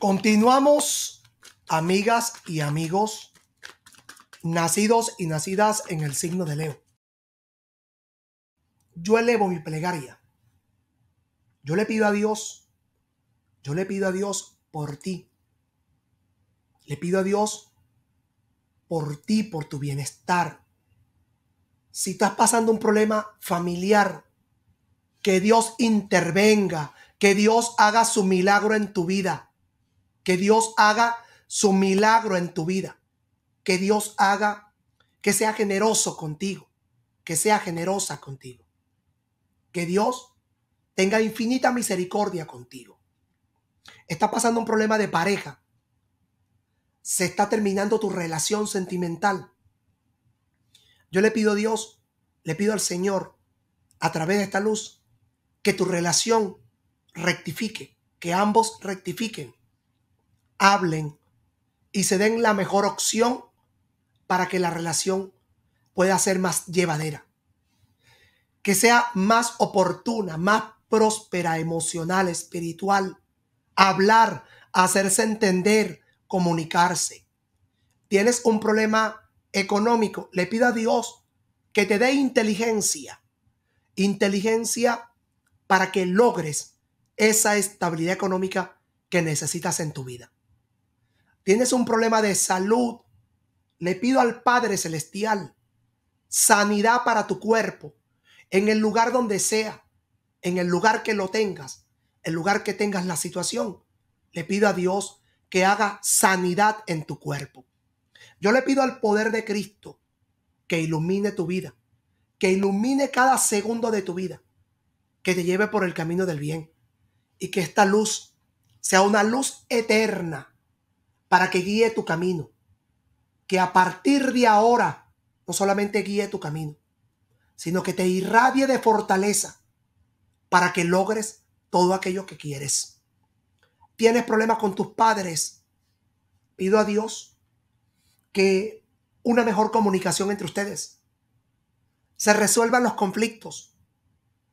Continuamos, amigas y amigos, nacidos y nacidas en el signo de Leo. Yo elevo mi plegaria. Yo le pido a Dios, yo le pido a Dios por ti. Le pido a Dios por ti, por tu bienestar. Si estás pasando un problema familiar, que Dios intervenga, que Dios haga su milagro en tu vida que Dios haga su milagro en tu vida, que Dios haga, que sea generoso contigo, que sea generosa contigo, que Dios tenga infinita misericordia contigo. Está pasando un problema de pareja, se está terminando tu relación sentimental. Yo le pido a Dios, le pido al Señor, a través de esta luz, que tu relación rectifique, que ambos rectifiquen, hablen y se den la mejor opción para que la relación pueda ser más llevadera, que sea más oportuna, más próspera, emocional, espiritual. Hablar, hacerse entender, comunicarse. Tienes un problema económico, le pido a Dios que te dé inteligencia, inteligencia para que logres esa estabilidad económica que necesitas en tu vida tienes un problema de salud, le pido al Padre Celestial sanidad para tu cuerpo, en el lugar donde sea, en el lugar que lo tengas, el lugar que tengas la situación. Le pido a Dios que haga sanidad en tu cuerpo. Yo le pido al poder de Cristo que ilumine tu vida, que ilumine cada segundo de tu vida, que te lleve por el camino del bien y que esta luz sea una luz eterna para que guíe tu camino. Que a partir de ahora no solamente guíe tu camino, sino que te irradie de fortaleza para que logres todo aquello que quieres. Tienes problemas con tus padres. Pido a Dios que una mejor comunicación entre ustedes. Se resuelvan los conflictos.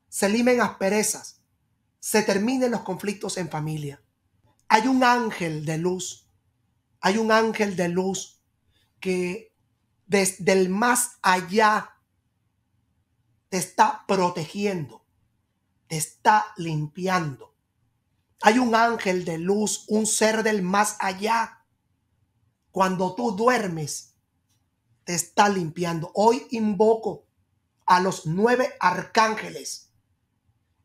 Se limen asperezas. Se terminen los conflictos en familia. Hay un ángel de luz hay un ángel de luz que desde el más allá te está protegiendo, te está limpiando. Hay un ángel de luz, un ser del más allá. Cuando tú duermes, te está limpiando. Hoy invoco a los nueve arcángeles.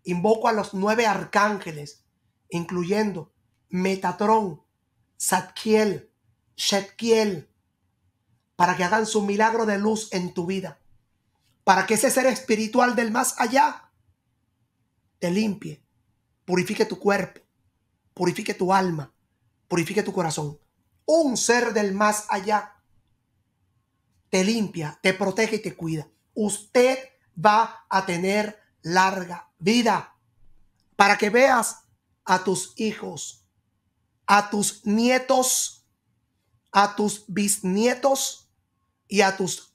Invoco a los nueve arcángeles, incluyendo Metatrón, Satkiel, Shetkiel, para que hagan su milagro de luz en tu vida, para que ese ser espiritual del más allá te limpie, purifique tu cuerpo, purifique tu alma, purifique tu corazón. Un ser del más allá te limpia, te protege y te cuida. Usted va a tener larga vida para que veas a tus hijos a tus nietos, a tus bisnietos y a tus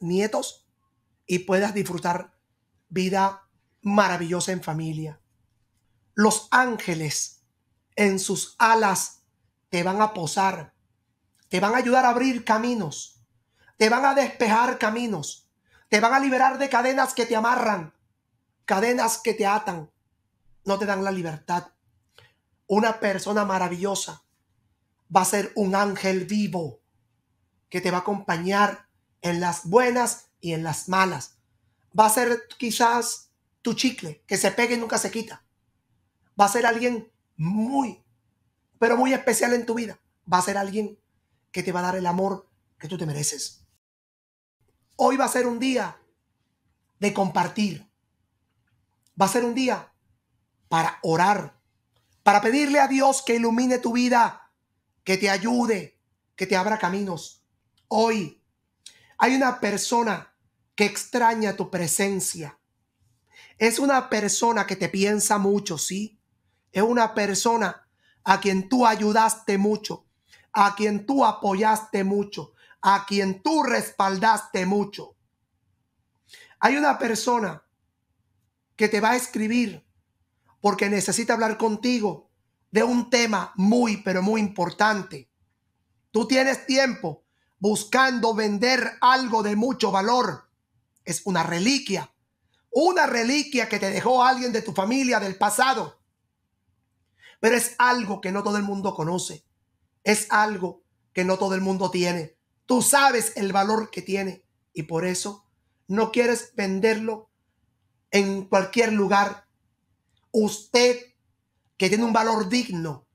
nietos y puedas disfrutar vida maravillosa en familia. Los ángeles en sus alas te van a posar, te van a ayudar a abrir caminos, te van a despejar caminos, te van a liberar de cadenas que te amarran, cadenas que te atan, no te dan la libertad una persona maravillosa. Va a ser un ángel vivo que te va a acompañar en las buenas y en las malas. Va a ser quizás tu chicle que se pegue y nunca se quita. Va a ser alguien muy, pero muy especial en tu vida. Va a ser alguien que te va a dar el amor que tú te mereces. Hoy va a ser un día de compartir. Va a ser un día para orar para pedirle a Dios que ilumine tu vida, que te ayude, que te abra caminos. Hoy hay una persona que extraña tu presencia. Es una persona que te piensa mucho, ¿sí? Es una persona a quien tú ayudaste mucho, a quien tú apoyaste mucho, a quien tú respaldaste mucho. Hay una persona que te va a escribir porque necesita hablar contigo de un tema muy, pero muy importante. Tú tienes tiempo buscando vender algo de mucho valor. Es una reliquia. Una reliquia que te dejó alguien de tu familia del pasado. Pero es algo que no todo el mundo conoce. Es algo que no todo el mundo tiene. Tú sabes el valor que tiene y por eso no quieres venderlo en cualquier lugar usted que tiene un valor digno,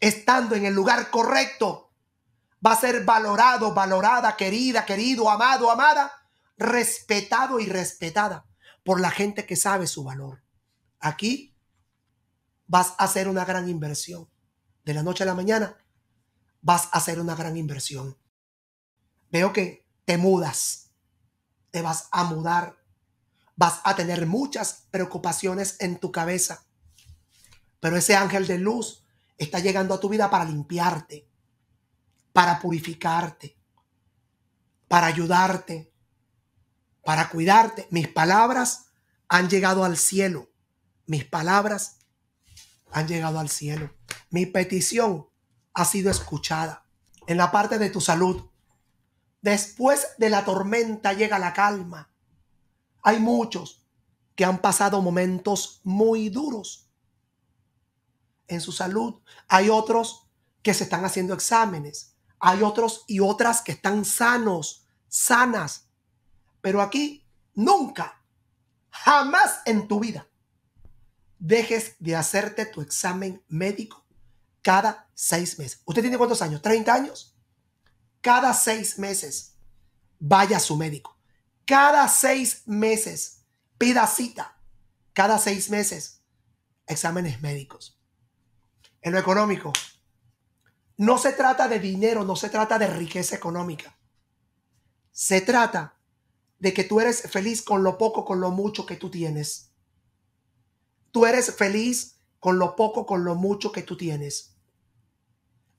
estando en el lugar correcto, va a ser valorado, valorada, querida, querido, amado, amada, respetado y respetada por la gente que sabe su valor. Aquí vas a hacer una gran inversión. De la noche a la mañana vas a hacer una gran inversión. Veo que te mudas. Te vas a mudar vas a tener muchas preocupaciones en tu cabeza. Pero ese ángel de luz está llegando a tu vida para limpiarte, para purificarte, para ayudarte, para cuidarte. Mis palabras han llegado al cielo. Mis palabras han llegado al cielo. Mi petición ha sido escuchada. En la parte de tu salud, después de la tormenta llega la calma. Hay muchos que han pasado momentos muy duros en su salud. Hay otros que se están haciendo exámenes. Hay otros y otras que están sanos, sanas. Pero aquí, nunca, jamás en tu vida, dejes de hacerte tu examen médico cada seis meses. ¿Usted tiene cuántos años? ¿30 años? Cada seis meses vaya a su médico cada seis meses. Pida cita cada seis meses. Exámenes médicos. En lo económico, no se trata de dinero, no se trata de riqueza económica. Se trata de que tú eres feliz con lo poco, con lo mucho que tú tienes. Tú eres feliz con lo poco, con lo mucho que tú tienes.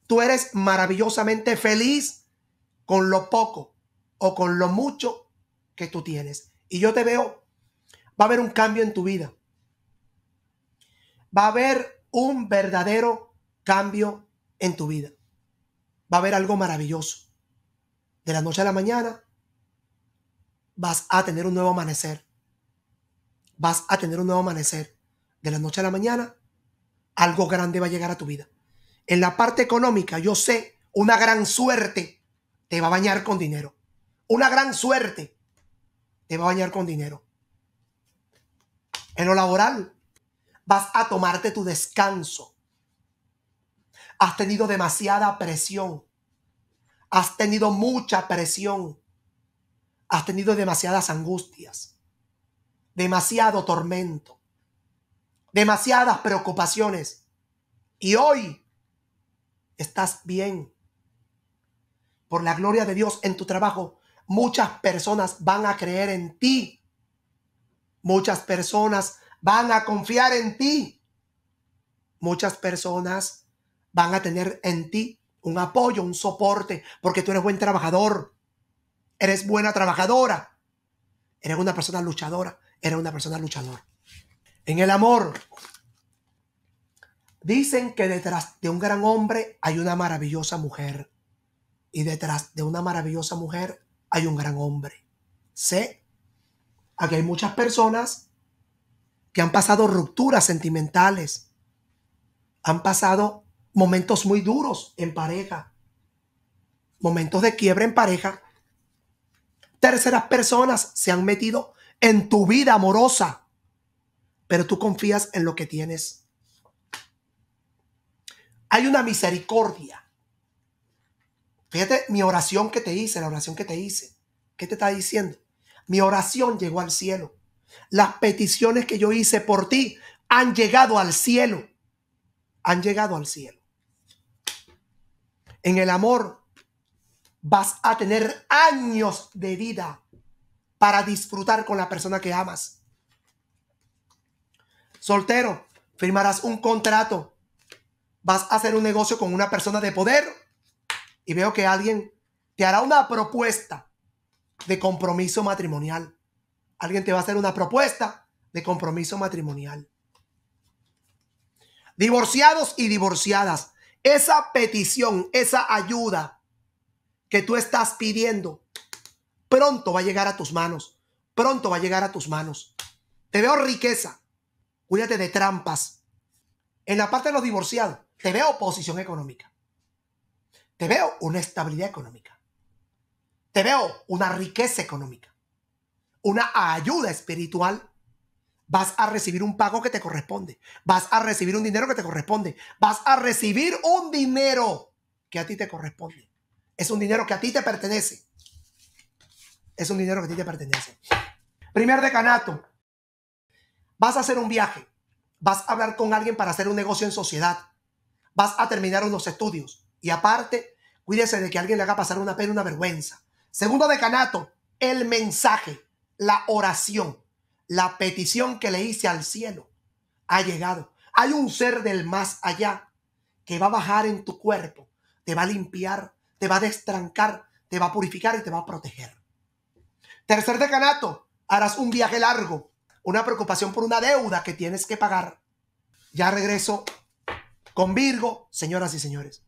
Tú eres maravillosamente feliz con lo poco o con lo mucho que tú tienes. Y yo te veo, va a haber un cambio en tu vida. Va a haber un verdadero cambio en tu vida. Va a haber algo maravilloso. De la noche a la mañana vas a tener un nuevo amanecer. Vas a tener un nuevo amanecer. De la noche a la mañana, algo grande va a llegar a tu vida. En la parte económica, yo sé, una gran suerte te va a bañar con dinero. Una gran suerte te va a bañar con dinero. En lo laboral, vas a tomarte tu descanso. Has tenido demasiada presión. Has tenido mucha presión. Has tenido demasiadas angustias. Demasiado tormento. Demasiadas preocupaciones. Y hoy estás bien. Por la gloria de Dios en tu trabajo Muchas personas van a creer en ti. Muchas personas van a confiar en ti. Muchas personas van a tener en ti un apoyo, un soporte, porque tú eres buen trabajador. Eres buena trabajadora. Eres una persona luchadora. Eres una persona luchadora. En el amor, Dicen que detrás de un gran hombre hay una maravillosa mujer. Y detrás de una maravillosa mujer hay un gran hombre. Sé Aquí hay muchas personas que han pasado rupturas sentimentales, han pasado momentos muy duros en pareja, momentos de quiebra en pareja. Terceras personas se han metido en tu vida amorosa, pero tú confías en lo que tienes. Hay una misericordia Fíjate mi oración que te hice, la oración que te hice. ¿Qué te está diciendo? Mi oración llegó al cielo. Las peticiones que yo hice por ti han llegado al cielo. Han llegado al cielo. En el amor vas a tener años de vida para disfrutar con la persona que amas. Soltero, firmarás un contrato. Vas a hacer un negocio con una persona de poder y veo que alguien te hará una propuesta de compromiso matrimonial. Alguien te va a hacer una propuesta de compromiso matrimonial. Divorciados y divorciadas, esa petición, esa ayuda que tú estás pidiendo, pronto va a llegar a tus manos. Pronto va a llegar a tus manos. Te veo riqueza. Cuídate de trampas. En la parte de los divorciados, te veo posición económica. Te veo una estabilidad económica. Te veo una riqueza económica. Una ayuda espiritual. Vas a recibir un pago que te corresponde. Vas a recibir un dinero que te corresponde. Vas a recibir un dinero que a ti te corresponde. Es un dinero que a ti te pertenece. Es un dinero que a ti te pertenece. Primer decanato. Vas a hacer un viaje. Vas a hablar con alguien para hacer un negocio en sociedad. Vas a terminar unos estudios y aparte, cuídese de que alguien le haga pasar una pena, una vergüenza. Segundo decanato, el mensaje, la oración, la petición que le hice al cielo ha llegado. Hay un ser del más allá que va a bajar en tu cuerpo, te va a limpiar, te va a destrancar, te va a purificar y te va a proteger. Tercer decanato, harás un viaje largo, una preocupación por una deuda que tienes que pagar. Ya regreso con Virgo, señoras y señores.